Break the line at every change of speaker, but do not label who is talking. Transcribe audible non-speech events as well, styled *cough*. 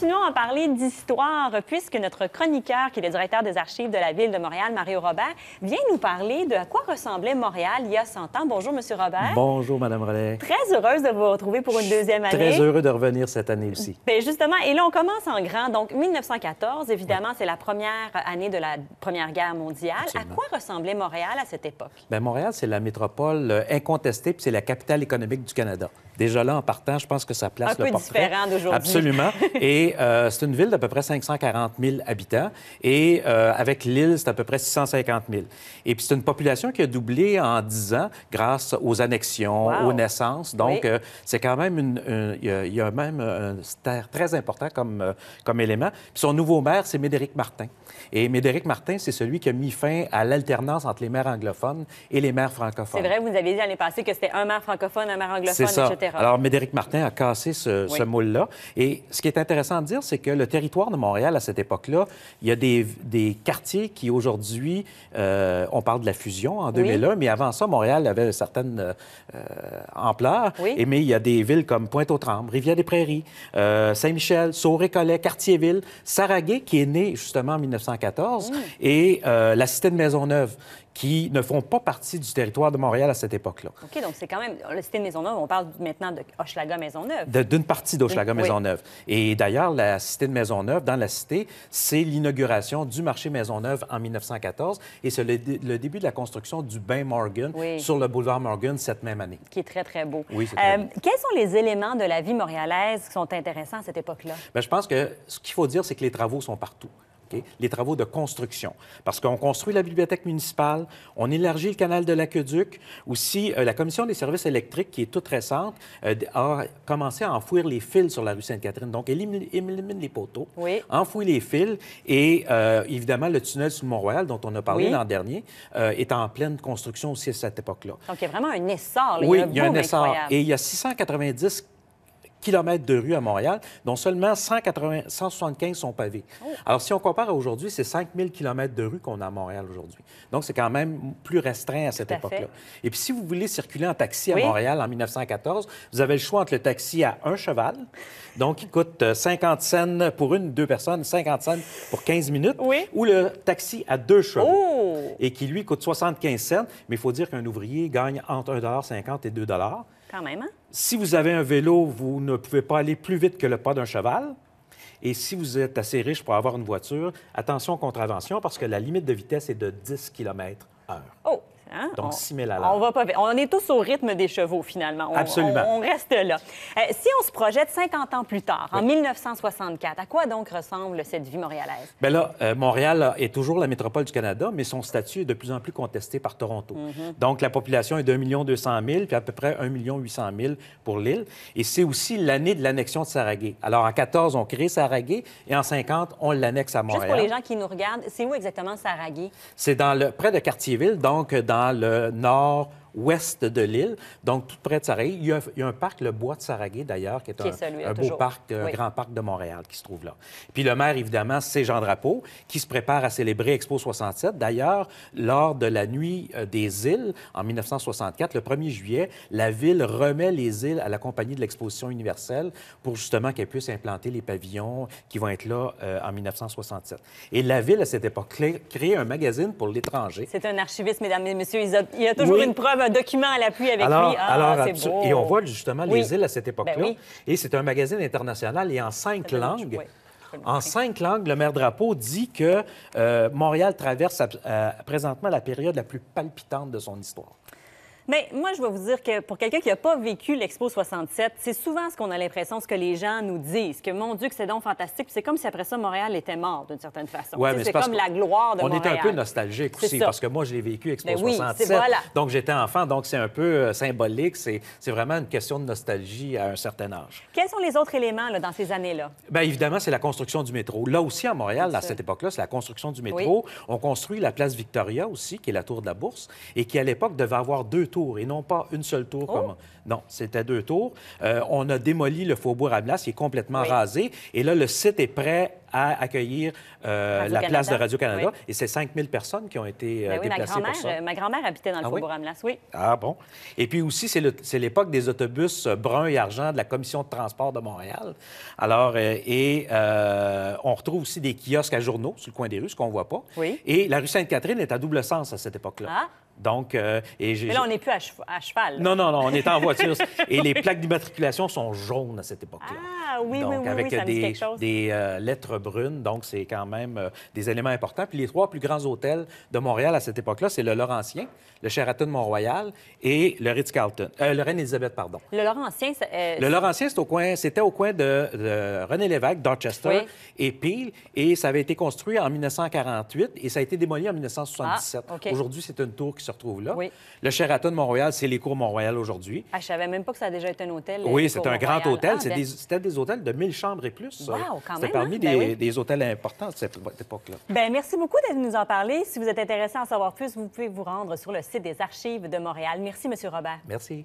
continuons à parler d'histoire, puisque notre chroniqueur, qui est le directeur des archives de la Ville de Montréal, Mario Robert, vient nous parler de à quoi ressemblait Montréal il y a 100 ans. Bonjour, Monsieur Robert.
Bonjour, Madame Rollet. Très
heureuse de vous retrouver pour une deuxième année. Très heureux
de revenir cette année aussi.
Bien, justement, et là, on commence en grand. Donc, 1914, évidemment, c'est la première année de la Première Guerre mondiale. À quoi ressemblait Montréal à cette époque?
Ben, Montréal, c'est la métropole euh, incontestée, puis c'est la capitale économique du Canada. Déjà là, en partant, je pense que ça place un peu différent
d'aujourd'hui. Absolument. *laughs*
et euh, c'est une ville d'à peu près 540 000 habitants. Et euh, avec l'île, c'est à peu près 650 000. Et puis c'est une population qui a doublé en 10 ans grâce aux annexions, aux naissances. Donc, euh, c'est quand même une... Il y, a même un très important comme, comme élément. Puis son nouveau maire, c'est Médéric Martin. Et Médéric Martin, c'est celui qui a mis fin à l'alternance entre les maires anglophones et les maires francophones. C'est vrai,
vous nous avez dit l'année passée que c'était un maire francophone, un maire anglophone, etc. Alors,
Médéric Martin a cassé ce, moule-là. Et ce qui est intéressant de dire, c'est que le territoire de Montréal, à cette époque-là, il y a des, quartiers qui, aujourd'hui, euh, on parle de la fusion en 2001, mais avant ça, Montréal avait une certaine euh, euh, ampleur. mais il y a des villes comme Pointe-aux-Trembles, Rivière-des-Prairies, Saint-Michel, Saurécollet, Cartierville, Saraguay, qui est né justement en 1914, mm. et la cité de Maisonneuve, qui ne font pas partie du territoire de Montréal à cette époque-là.
OK, donc c'est quand même. La cité de Maisonneuve, on parle maintenant de Hochelaga Maisonneuve.
D'une partie d'Hochelaga Maisonneuve. Et d'ailleurs, la cité de Maisonneuve, dans la cité, c'est l'inauguration du marché Maisonneuve en 1914 et c'est le, début de la construction du bain Morgan sur le boulevard Morgan cette même année.
Qui est très, très beau. Oui, c'est euh, Quels sont les éléments de la vie montréalaise qui sont intéressants à cette époque-là?
Bien, je pense que ce qu'il faut dire, c'est que les travaux sont partout. Les travaux de construction. Parce qu'on construit la bibliothèque municipale, on élargit le canal de l'aqueduc. Aussi, euh, la Commission des services électriques, qui est toute récente, euh, a commencé à enfouir les fils sur la rue Sainte-Catherine. Donc, elle élimine les poteaux, enfouit les fils et, euh, évidemment, le tunnel sous Mont-Royal, dont on a parlé l'an dernier, est en pleine construction aussi à cette époque-là.
Donc, il y a vraiment un essor. Là. Oui, il y a, un, essor. Et il
y a 690 kilomètres de rue à Montréal, dont seulement 175 sont pavés. Oh. Alors, si on compare à aujourd'hui, c'est 5000 kilomètres de rue qu'on a à Montréal aujourd'hui. Donc, c'est quand même plus restreint à cette époque-là. Et puis, si vous voulez circuler en taxi à Montréal en 1914, vous avez le choix entre le taxi à un cheval, donc qui coûte 50 euh, cents pour une, deux personnes, 50 cents pour 15 minutes, ou le taxi à deux chevaux, oh! et qui, lui, coûte 75 cents. Mais il faut dire qu'un ouvrier gagne entre 1,50 et 2 quand hein? Si vous avez un vélo, vous ne pouvez pas aller plus vite que le pas d'un cheval. Et si vous êtes assez riche pour avoir une voiture, attention aux contraventions parce que la limite de vitesse est de 10 km/h.
Oh! Hein? Donc, on, 6 000 à On va pas On est tous au rythme des chevaux, finalement. On, Absolument. On, reste là. Euh, si on se projette 50 ans plus tard, en 1964, à quoi donc ressemble cette vie montréalaise?
Bien là, euh, Montréal est toujours la métropole du Canada, mais son statut est de plus en plus contesté par Toronto. Mhm. Donc, la population est de 1 200 000, puis à peu près 1 800 000 pour l'île. Et c'est aussi l'année de l'annexion de Saraguay. Alors, en 14, on crée Saraguay, et en 50, on l'annexe à Montréal. Juste pour les gens
qui nous regardent, c'est où exactement Saraguay?
C'est dans le, près de Cartierville, donc dans le nord ouest de l'île, donc tout près de Saragay. Il y a, un parc, le Bois de Saragay, d'ailleurs, qui est, un, beau parc, un euh, grand parc de Montréal qui se trouve là. Puis le maire, évidemment, c'est Jean Drapeau, qui se prépare à célébrer Expo 67. D'ailleurs, lors de la Nuit euh, des îles, en 1964, le 1er juillet, la ville remet les îles à la compagnie de l'exposition universelle pour justement qu'elle puisse implanter les pavillons qui vont être là euh, en 1967. Et la ville, à cette époque, crée un magazine pour l'étranger. C'est un archiviste, mesdames et messieurs. Il y a toujours une preuve document
à l'appui avec lui. Ah, et on voit
justement les îles à cette époque-là. Ben et c'est un magazine international et en cinq langues. En cinq langues, le maire Drapeau dit que euh, Montréal traverse présentement la période la plus palpitante de son histoire.
Mais moi, je vais vous dire que pour quelqu'un qui n'a pas vécu l'Expo 67, c'est souvent ce qu'on a l'impression, ce que les gens nous disent, que mon Dieu, que c'est donc fantastique. C'est comme si après ça, Montréal était mort d'une certaine façon. c'est comme la gloire de Montréal. On est un peu
nostalgique aussi, parce que moi, je l'ai vécu Expo 67. Ben donc, j'étais enfant, donc c'est un peu euh, symbolique. C'est vraiment une question de nostalgie à un certain âge.
Quels sont les autres éléments là, dans ces années-là?
Bien, évidemment, c'est la construction du métro. Là aussi, à Montréal, à cette époque-là, c'est la construction du métro. On construit la place Victoria aussi, qui est la tour de la Bourse, et qui, à l'époque, devait avoir deux tours et non pas une seule tour. Oh. Non, c'était deux tours. Euh, on a démoli le faubourg amlas qui est complètement rasé. Et là, le site est prêt à accueillir euh, la place de Radio-Canada. Et c'est 5000 personnes qui ont été euh, ben déplacées ma grand-mère, pour ça.
Ma grand-mère habitait dans le ah faubourg Amelas, oui.
Ah bon? Et puis aussi, c'est l'époque des autobus bruns et argent de la Commission de transport de Montréal. Alors, et on retrouve aussi des kiosques à journaux sur le coin des rues, ce qu'on ne voit pas. Oui. Et la rue Sainte-Catherine est à double sens à cette époque-là. Ah. Donc, euh, et Mais là, on n'est
plus à, cheval. Non, non, non, on est en *laughs* voiture. et les plaques
d'immatriculation sont jaunes à cette époque-là.
Ah oui, donc, oui, oui, avec ça des, quelque chose.
des euh, lettres brunes. Donc, c'est quand même euh, des éléments importants. Puis les trois plus grands hôtels de Montréal à cette époque-là, c'est le Laurentien, le Sheraton Mont-Royal et le Ritz-Carlton. le Reine-Élisabeth, pardon.
Le Laurentien, Le
Laurentien, c'était au coin, c'était au coin de, René Lévesque, Dorchester et Peel. Et ça avait été construit en 1948 et ça a été démoli en 1977. Ah, Aujourd'hui, c'est une tour qui le Sheraton de Montréal, c'est les cours Montréal aujourd'hui.
Ah, je savais même pas que ça a déjà été un hôtel. Oui, c'est un grand hôtel. Ah, ben. C'était
des, hôtels de 1000 chambres et plus. Wow, C'était parmi hein? ben des, hôtels importants de cette époque-là.
Ben, merci beaucoup d'être nous en parler. Si vous êtes intéressé à en savoir plus, vous pouvez vous rendre sur le site des Archives de Montréal. Merci, M. Robert.
Merci.